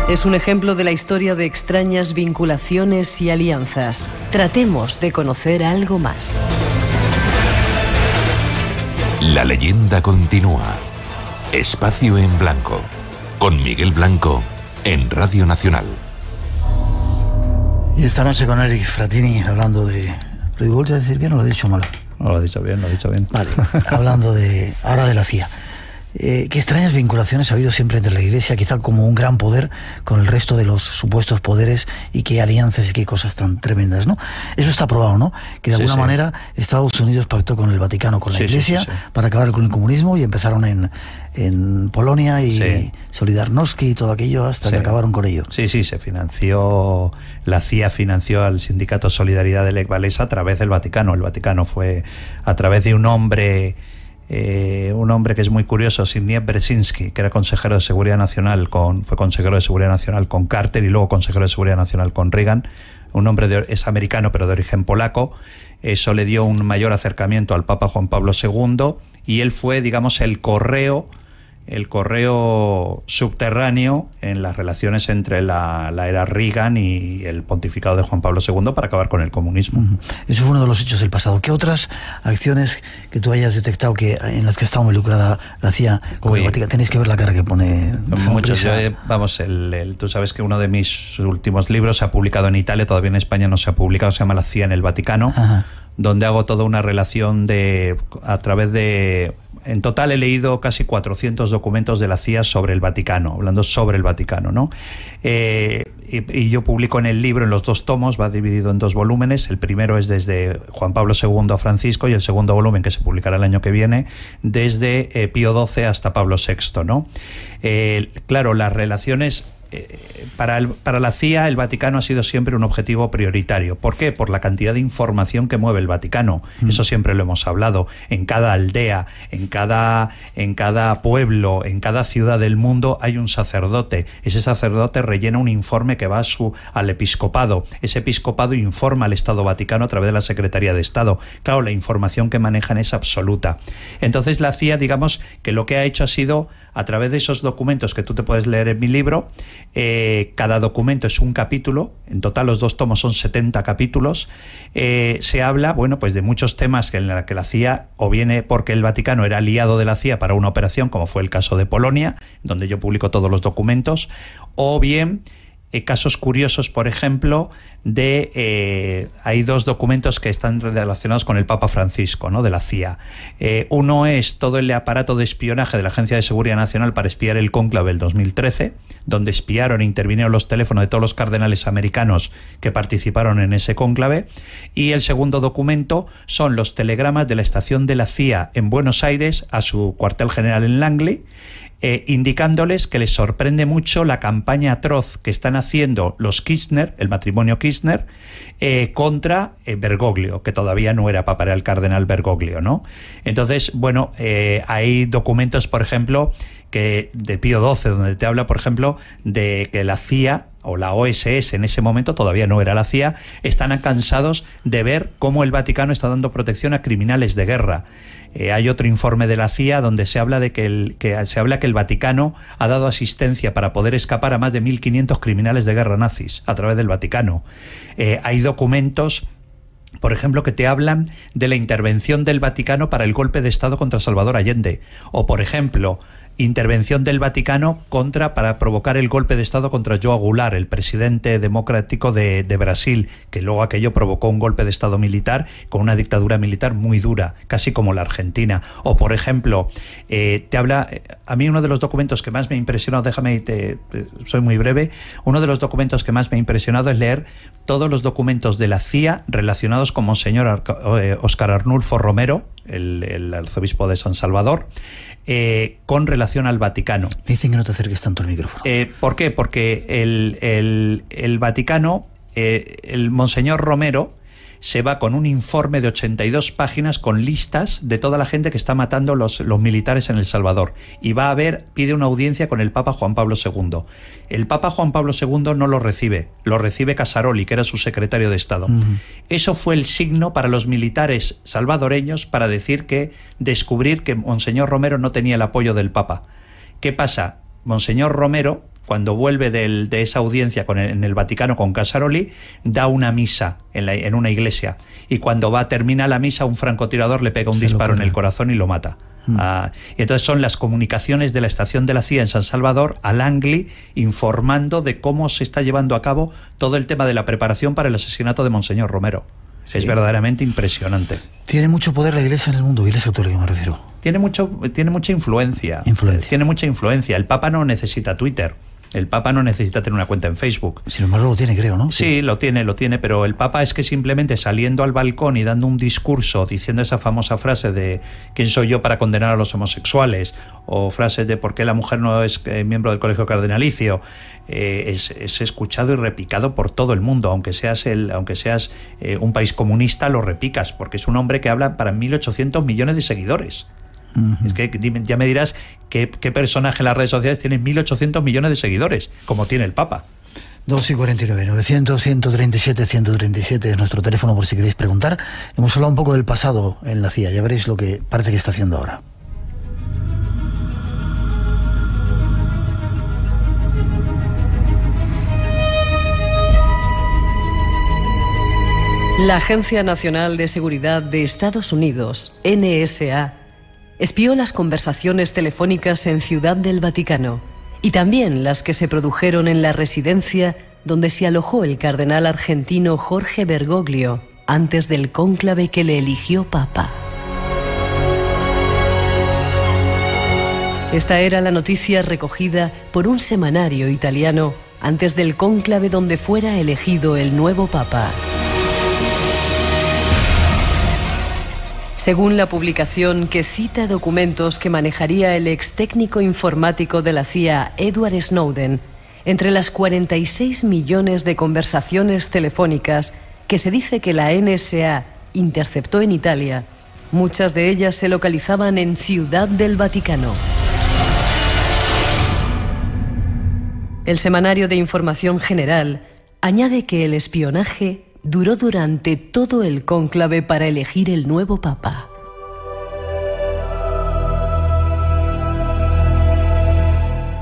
Es un ejemplo de la historia de extrañas vinculaciones y alianzas. Tratemos de conocer algo más. La leyenda continúa. Espacio en Blanco. Con Miguel Blanco en Radio Nacional esta noche con Eric Fratini hablando de. ¿Lo digo a decir bien o lo he dicho mal? No, lo he dicho bien, lo he dicho bien. Vale, hablando de. Ahora de la CIA. Eh, qué extrañas vinculaciones ha habido siempre entre la Iglesia, quizá como un gran poder con el resto de los supuestos poderes y qué alianzas y qué cosas tan tremendas, ¿no? Eso está probado, ¿no? Que de alguna manera Estados Unidos pactó con el Vaticano, con la Iglesia, para acabar con el comunismo y empezaron en, en Polonia y Solidarnosc y todo aquello hasta que acabaron con ello. Sí, sí, se financió, la CIA financió al sindicato Solidaridad de Lech Walesa a través del Vaticano. El Vaticano fue a través de un hombre... Eh, un hombre que es muy curioso, Sidney Bresinski, que era consejero de Seguridad Nacional, con, fue consejero de Seguridad Nacional con Carter y luego consejero de Seguridad Nacional con Reagan, un hombre de, es americano pero de origen polaco, eso le dio un mayor acercamiento al Papa Juan Pablo II y él fue, digamos, el correo el correo subterráneo en las relaciones entre la, la, era Reagan y el pontificado de Juan Pablo II para acabar con el comunismo. Eso fue uno de los hechos del pasado. ¿Qué otras acciones que tú hayas detectado que en las que estaba involucrada la CIA con el Vaticano? Tenéis que ver la cara que pone. muchos vamos, tú sabes que uno de mis últimos libros se ha publicado en Italia, todavía en España no se ha publicado, se llama La CIA en el Vaticano, donde hago toda una relación de a través de en total he leído casi 400 documentos de la CIA sobre el Vaticano, hablando sobre el Vaticano, ¿no? Eh, y, yo publico en el libro, en los dos tomos, va dividido en dos volúmenes. El primero es desde Juan Pablo II a Francisco y el segundo volumen, que se publicará el año que viene, desde eh, Pío XII hasta Pablo VI, ¿no? Eh, claro, las relaciones eh, para, la CIA el Vaticano ha sido siempre un objetivo prioritario. ¿Por qué? Por la cantidad de información que mueve el Vaticano. Mm. Eso siempre lo hemos hablado. En cada aldea, en cada, en cada pueblo, en cada ciudad del mundo hay un sacerdote. Ese sacerdote rellena un informe que va su, al episcopado. Ese episcopado informa al Estado Vaticano a través de la Secretaría de Estado. Claro, la información que manejan es absoluta. Entonces la CIA, digamos que lo que ha hecho ha sido, a través de esos documentos que tú te puedes leer en mi libro, eh, cada documento es un capítulo, en total los dos tomos son 70 capítulos. Eh, se habla, bueno, pues de muchos temas en los que la CIA o viene porque el Vaticano era aliado de la CIA para una operación, como fue el caso de Polonia, donde yo publico todos los documentos, o bien eh, casos curiosos, por ejemplo, de eh, hay dos documentos que están relacionados con el Papa Francisco, ¿no? De la CIA. Eh, uno es todo el aparato de espionaje de la Agencia de Seguridad Nacional para espiar el cónclave del 2013, donde espiaron e intervinieron los teléfonos de todos los cardenales americanos que participaron en ese cónclave. Y el segundo documento son los telegramas de la estación de la CIA en Buenos Aires a su cuartel general en Langley eh, indicándoles que les sorprende mucho la campaña atroz que están haciendo los Kirchner, el matrimonio Kirchner, eh, contra eh, Bergoglio, que todavía no era papa, del cardenal Bergoglio, ¿no? Entonces, bueno, hay documentos, por ejemplo, que de Pío XII, donde te habla, por ejemplo, de que la CIA o la OSS en ese momento, todavía no era la CIA, están cansados de ver cómo el Vaticano está dando protección a criminales de guerra. Eh, hay otro informe de la CIA donde se habla de que, el, se habla que el Vaticano ha dado asistencia para poder escapar a más de 1.500 criminales de guerra nazis a través del Vaticano. Eh, hay documentos por ejemplo, que te hablan de la intervención del Vaticano para el golpe de Estado contra Salvador Allende. O, por ejemplo, intervención del Vaticano contra para provocar el golpe de Estado contra Joao Goulart, el presidente democrático de, Brasil, que luego aquello provocó un golpe de Estado militar con una dictadura militar muy dura, casi como la Argentina. O por ejemplo, eh, te habla eh, a mí uno de los documentos que más me ha impresionado, déjame, soy muy breve, uno de los documentos que más me ha impresionado es leer todos los documentos de la CIA relacionados con Monseñor Oscar eh, Arnulfo Romero, el arzobispo de San Salvador, eh, con relación al Vaticano. Me dicen que no te acerques tanto al micrófono. Eh, ¿Por qué? Porque el, el, Vaticano, eh, el Monseñor Romero, se va con un informe de 82 páginas con listas de toda la gente que está matando los, militares en El Salvador. Y va a ver, pide una audiencia con el Papa Juan Pablo II. El Papa Juan Pablo II no lo recibe, lo recibe Casaroli, que era su secretario de Estado. Eso fue el signo para los militares salvadoreños para decir que, descubrir que Monseñor Romero no tenía el apoyo del Papa. ¿Qué pasa? Monseñor Romero cuando vuelve de esa audiencia con en el Vaticano con Casaroli, da una misa en, una iglesia. Y cuando va termina la misa, un francotirador le pega un disparo en el corazón y lo mata. Mm. Ah, y entonces son las comunicaciones de la estación de la CIA en San Salvador a Langley informando de cómo se está llevando a cabo todo el tema de la preparación para el asesinato de Monseñor Romero. Es verdaderamente impresionante. Tiene mucho poder la iglesia en el mundo, iglesia que me refiero. Tiene, mucho, tiene mucha influencia. influencia. Tiene mucha influencia. El Papa no necesita Twitter. El Papa no necesita tener una cuenta en Facebook. Sin embargo, lo tiene, creo, ¿no? Sí. lo tiene, lo tiene, pero el Papa es que simplemente saliendo al balcón y dando un discurso, diciendo esa famosa frase de ¿quién soy yo para condenar a los homosexuales? o frases de por qué la mujer no es eh, miembro del colegio cardenalicio, eh, es, es, escuchado y repicado por todo el mundo, aunque seas, el, aunque seas eh, un país comunista, lo repicas, porque es un hombre que habla para 1.800 millones de seguidores. Es que ya me dirás qué, qué personaje en las redes sociales tiene 1.800 millones de seguidores, como tiene el Papa. 2 y 49, 900, 137, 137 es nuestro teléfono por si queréis preguntar. Hemos hablado un poco del pasado en la CIA, ya veréis lo que parece que está haciendo ahora. La Agencia Nacional de Seguridad de Estados Unidos, NSA, espió las conversaciones telefónicas en Ciudad del Vaticano y también las que se produjeron en la residencia donde se alojó el cardenal argentino Jorge Bergoglio antes del cónclave que le eligió papa. Esta era la noticia recogida por un semanario italiano antes del cónclave donde fuera elegido el nuevo papa. según la publicación que cita documentos que manejaría el ex técnico informático de la CIA, Edward Snowden, entre las 46 millones de conversaciones telefónicas que se dice que la NSA interceptó en Italia, muchas de ellas se localizaban en Ciudad del Vaticano. El Semanario de Información General añade que el espionaje duró durante todo el cónclave para elegir el nuevo papa.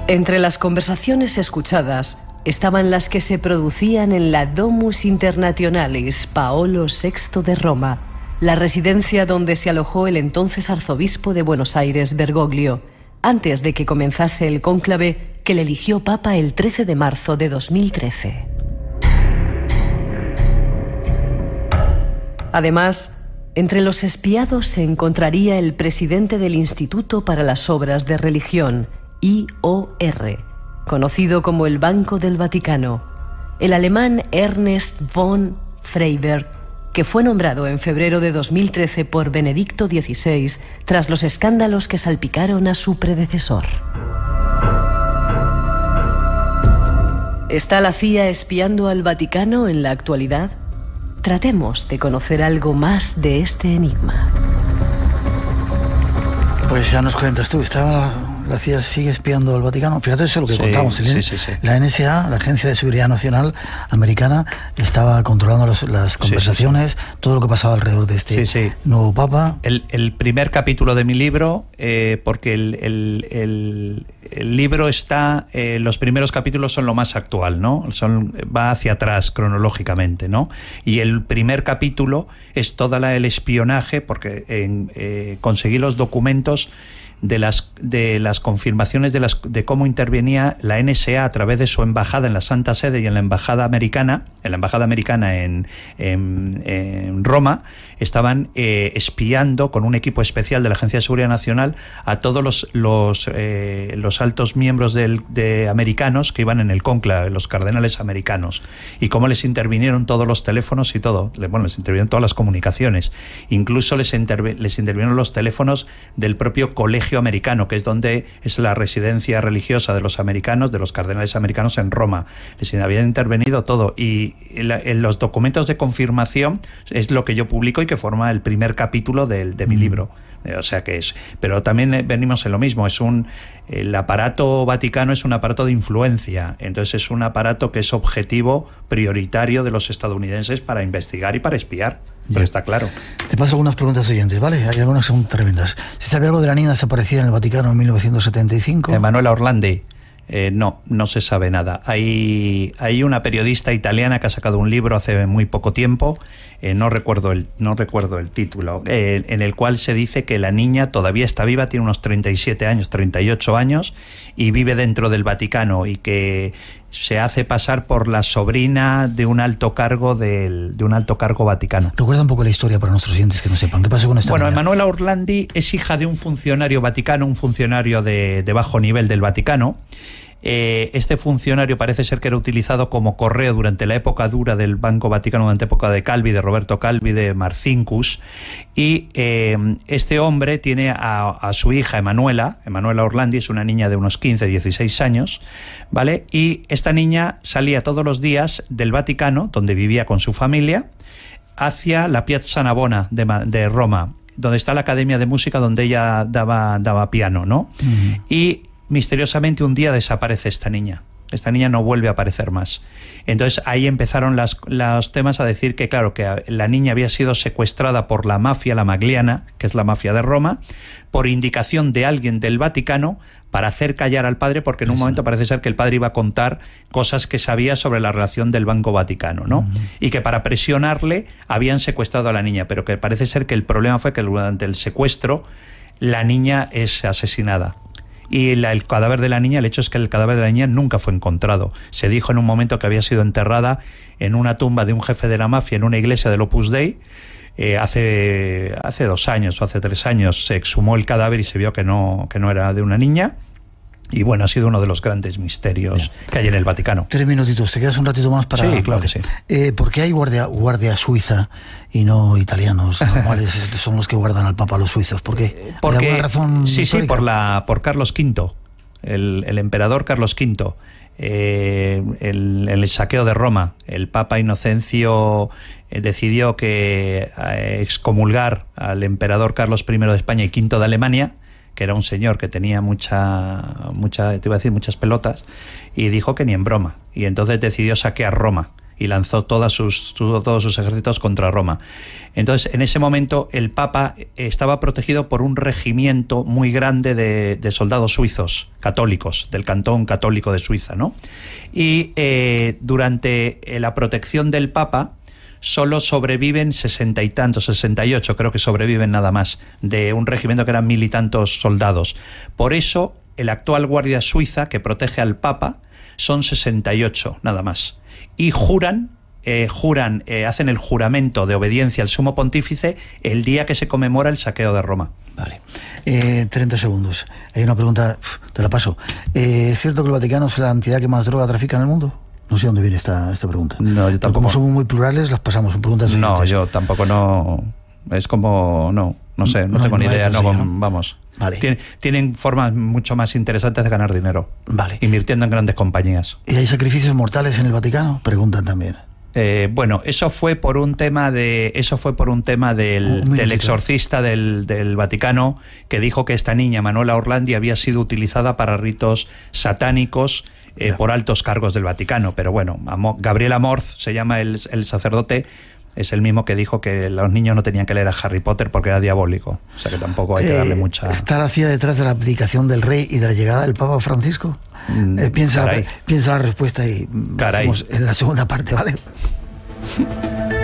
Entre las conversaciones escuchadas estaban las que se producían en la Domus Internationalis Paolo VI de Roma, la residencia donde se alojó el entonces arzobispo de Buenos Aires, Bergoglio, antes de que comenzase el cónclave que le eligió papa el 13 de marzo de 2013. Además, entre los espiados se encontraría el presidente del Instituto para las Obras de Religión, IOR, conocido como el Banco del Vaticano, el alemán Ernest von Freiberg, que fue nombrado en febrero de 2013 por Benedicto XVI tras los escándalos que salpicaron a su predecesor. ¿Está la CIA espiando al Vaticano en la actualidad? Tratemos de conocer algo más de este enigma. Pues ya nos cuentas tú, estaba sigue espiando al Vaticano. Fíjate eso es lo que contamos. la NSA, la Agencia de Seguridad Nacional Americana, estaba controlando las conversaciones, todo lo que pasaba alrededor de este nuevo Papa. El, primer capítulo de mi libro, eh, porque el, libro está, eh, los primeros capítulos son lo más actual, ¿no? Son, va hacia atrás cronológicamente, ¿no? Y el primer capítulo es todo el espionaje, porque en, eh, conseguí los documentos de las, de las confirmaciones de, las, de cómo intervenía la NSA a través de su embajada en la Santa Sede y en la embajada americana, en la embajada americana en, en, Roma, estaban eh, espiando con un equipo especial de la Agencia de Seguridad Nacional a todos los, los, eh, los altos miembros de americanos que iban en el conclave, los cardenales americanos, y cómo les intervinieron todos los teléfonos y todo, bueno, les intervinieron todas las comunicaciones, incluso les, les intervinieron los teléfonos del propio colegio americano, que es donde es la residencia religiosa de los americanos, de los cardenales americanos en Roma. Les había intervenido todo. Y en los documentos de confirmación es lo que yo publico y que forma el primer capítulo de, de mi libro. Eh, o sea que es. Pero también eh, venimos en lo mismo. Es un. El aparato vaticano es un aparato de influencia. Entonces es un aparato que es objetivo prioritario de los estadounidenses para investigar y para espiar. Pero está claro. Te paso algunas preguntas siguientes, ¿vale? Hay algunas son tremendas. ¿Se sabe algo de la niña desaparecida en el Vaticano en 1975? Emanuela Orlandi. Eh, no, no se sabe nada. Hay, hay, una periodista italiana que ha sacado un libro hace muy poco tiempo, eh, no, recuerdo el, no recuerdo el título, eh, en el cual se dice que la niña todavía está viva, tiene unos 37 años, 38 años, y vive dentro del Vaticano y que se hace pasar por la sobrina de un alto cargo del, de un alto cargo vaticano. Recuerda un poco la historia para nuestros oyentes que no sepan. ¿Qué pasó con esta? Bueno, Emanuela Orlandi es hija de un funcionario vaticano, un funcionario de, de bajo nivel del Vaticano, eh, este funcionario parece ser que era utilizado como correo durante la época dura del Banco Vaticano, durante la época de Calvi, de Roberto Calvi, de Marcinkus. Y eh, este hombre tiene a, su hija Emanuela, Emanuela Orlandi, es una niña de unos 15, 16 años, ¿vale? Y esta niña salía todos los días del Vaticano, donde vivía con su familia, hacia la Piazza Navona de, Roma donde está la Academia de Música donde ella daba, daba piano, ¿no? Y misteriosamente un día desaparece esta niña. Esta niña no vuelve a aparecer más. Entonces ahí empezaron los temas a decir que, claro, que la niña había sido secuestrada por la mafia, la magliana, que es la mafia de Roma, por indicación de alguien del Vaticano para hacer callar al padre, porque en un momento parece ser que el padre iba a contar cosas que sabía sobre la relación del Banco Vaticano, ¿no? Y que para presionarle habían secuestrado a la niña, pero que parece ser que el problema fue que durante el secuestro la niña es asesinada y el cadáver de la niña, el hecho es que el cadáver de la niña nunca fue encontrado. Se dijo en un momento que había sido enterrada en una tumba de un jefe de la mafia en una iglesia del Opus Dei. Eh, hace, hace dos años o hace tres años se exhumó el cadáver y se vio que no, que no era de una niña. Y bueno, ha sido uno de los grandes misterios que hay en el Vaticano. Tres minutitos, ¿te quedas un ratito más para...? Sí, claro que sí. Eh, ¿Por qué hay guardia, guardia suiza y no italianos? somos son los que guardan al Papa los suizos? ¿Por qué? Eh, por alguna razón Sí, sí, por, la, por Carlos V, el, emperador Carlos V. Eh, el, saqueo de Roma. El Papa Inocencio eh, decidió que excomulgar al emperador Carlos I de España y V de Alemania que era un señor que tenía mucha, mucha, te iba a decir, muchas pelotas, y dijo que ni en broma. Y entonces decidió saquear Roma y lanzó sus, todos sus ejércitos contra Roma. Entonces, en ese momento, el Papa estaba protegido por un regimiento muy grande de, soldados suizos, católicos, del cantón católico de Suiza, ¿no? Y eh, durante la protección del Papa, solo sobreviven sesenta y tantos, sesenta y ocho, creo que sobreviven nada más, de un regimiento que eran mil tantos soldados. Por eso, el actual guardia suiza que protege al Papa son sesenta y ocho, nada más. Y juran eh, juran, eh, hacen el juramento de obediencia al sumo pontífice el día que se conmemora el saqueo de Roma. Vale. Eh, treinta segundos. Hay una pregunta, te la paso. ¿Es cierto que el Vaticano es la entidad que más droga trafica en el mundo? No sé dónde viene esta, pregunta. como somos muy plurales, las pasamos preguntas No, yo tampoco no. Es como. No, no sé, no, tengo ni idea. Vamos. tienen formas mucho más interesantes de ganar dinero. Vale. Invirtiendo en grandes compañías. ¿Y hay sacrificios mortales en el Vaticano? Preguntan también. Eh, bueno, eso fue por un tema de. Eso fue por un tema del, oh, exorcista del, del, Vaticano que dijo que esta niña, Manuela Orlandi, había sido utilizada para ritos satánicos eh, por altos cargos del Vaticano. Pero bueno, Gabriel Amorz se llama el, sacerdote es el mismo que dijo que los niños no tenían que leer a Harry Potter porque era diabólico. O sea que tampoco hay que darle eh, mucha. ¿Está la detrás de la abdicación del rey y de la llegada del Papa Francisco? Mm, eh, piensa, la, piensa la respuesta y mm, caray. en la segunda parte, ¿vale?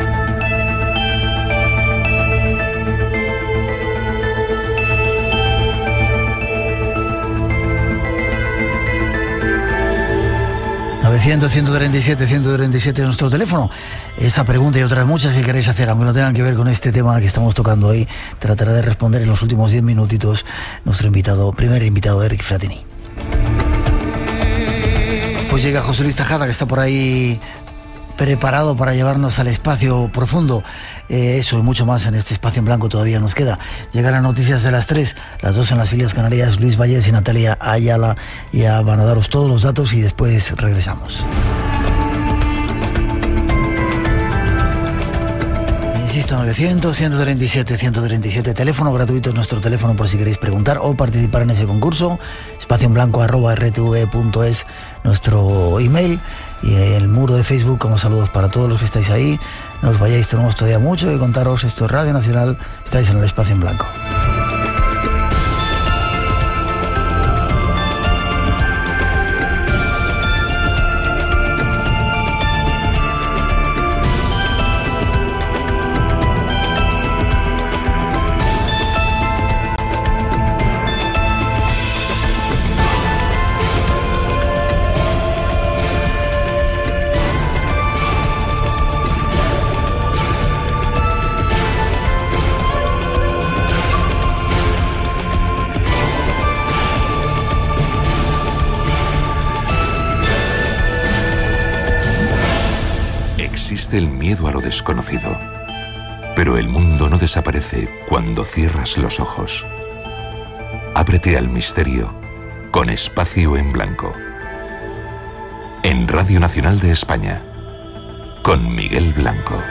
900-137-137 es nuestro teléfono. Esa pregunta y otras muchas que queréis hacer, aunque no tengan que ver con este tema que estamos tocando hoy, tratará de responder en los últimos 10 minutitos nuestro invitado, primer invitado, Eric Fratini. Pues llega José Luis Tajada, que está por ahí preparado para llevarnos al espacio profundo eh, eso y mucho más en este espacio en blanco todavía nos queda. Llegan las noticias de las 3, las 2 en las Islas Canarias, Luis Valles y Natalia Ayala ya van a daros todos los datos y después regresamos. Insisto, 900, 137, 137, teléfono gratuito es nuestro teléfono por si queréis preguntar o participar en ese concurso. Espacio en blanco arroba nuestro email y el muro de Facebook como saludos para todos los que estáis ahí. No os vayáis, tenemos todavía mucho que contaros. Esto es Radio Nacional, estáis en el espacio en blanco. el miedo a lo desconocido. Pero el mundo no desaparece cuando cierras los ojos. Ábrete al misterio con espacio en blanco. En Radio Nacional de España, con Miguel Blanco.